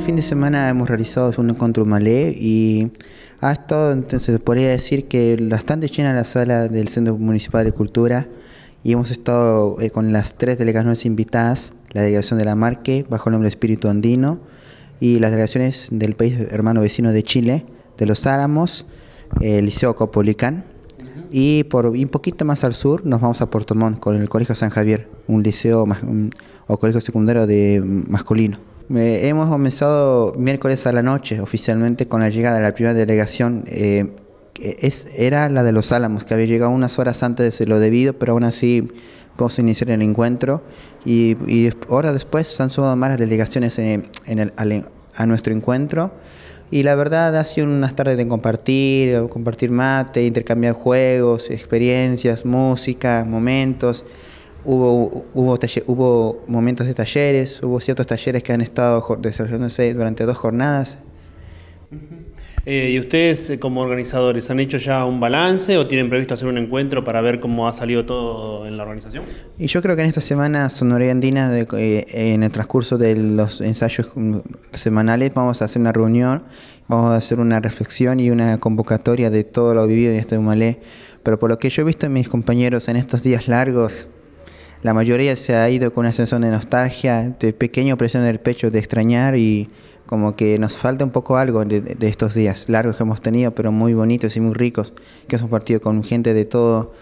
Este fin de semana hemos realizado un encuentro malé y ha estado, entonces podría decir que bastante llena la sala del Centro Municipal de Cultura y hemos estado eh, con las tres delegaciones invitadas, la delegación de la Marque, bajo el nombre Espíritu Andino, y las delegaciones del país hermano vecino de Chile, de los Áramos, el Liceo Copolicán, y un poquito más al sur nos vamos a Puerto Montt con el Colegio San Javier, un liceo o colegio secundario de masculino hemos comenzado miércoles a la noche oficialmente con la llegada de la primera delegación. Eh, e, es, era la de los Álamos, que había llegado unas horas antes de lo debido, pero aún así vamos a iniciar el encuentro. Y, horas después se han sumado más delegaciones en, a nuestro encuentro. Y la verdad ha sido unas tardes de compartir, eh, compartir mate, intercambiar juegos, experiencias, música, momentos. Hubo, hubo, momentos de talleres, hubo ciertos talleres que han estado desarrollándose durante dos jornadas. Eh, ¿Y ustedes eh, como organizadores han hecho ya un balance o tienen previsto hacer un encuentro para ver cómo ha salido todo en la organización? Y yo creo que en esta semana Sonoría Andina, eh, en el transcurso de los ensayos mm, semanales, vamos a hacer una reunión, vamos a hacer una reflexión y una convocatoria de todo lo vivido en este Humalé. Pero por lo que yo he visto en mis compañeros en estos días largos, la mayoría se ha ido con una sensación de nostalgia, de pequeña presión en el pecho, de extrañar y como que nos falta un poco algo de, estos días largos que hemos tenido, pero muy bonitos y muy ricos, que hemos partido con gente de todo,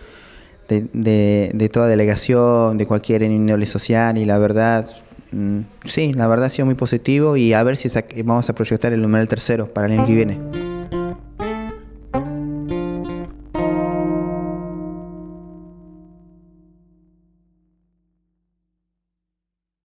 de, toda delegación, de cualquier índole social y la verdad, mm, sí, la verdad ha sido muy positivo y a ver si vamos a proyectar el número tercero para el año que viene.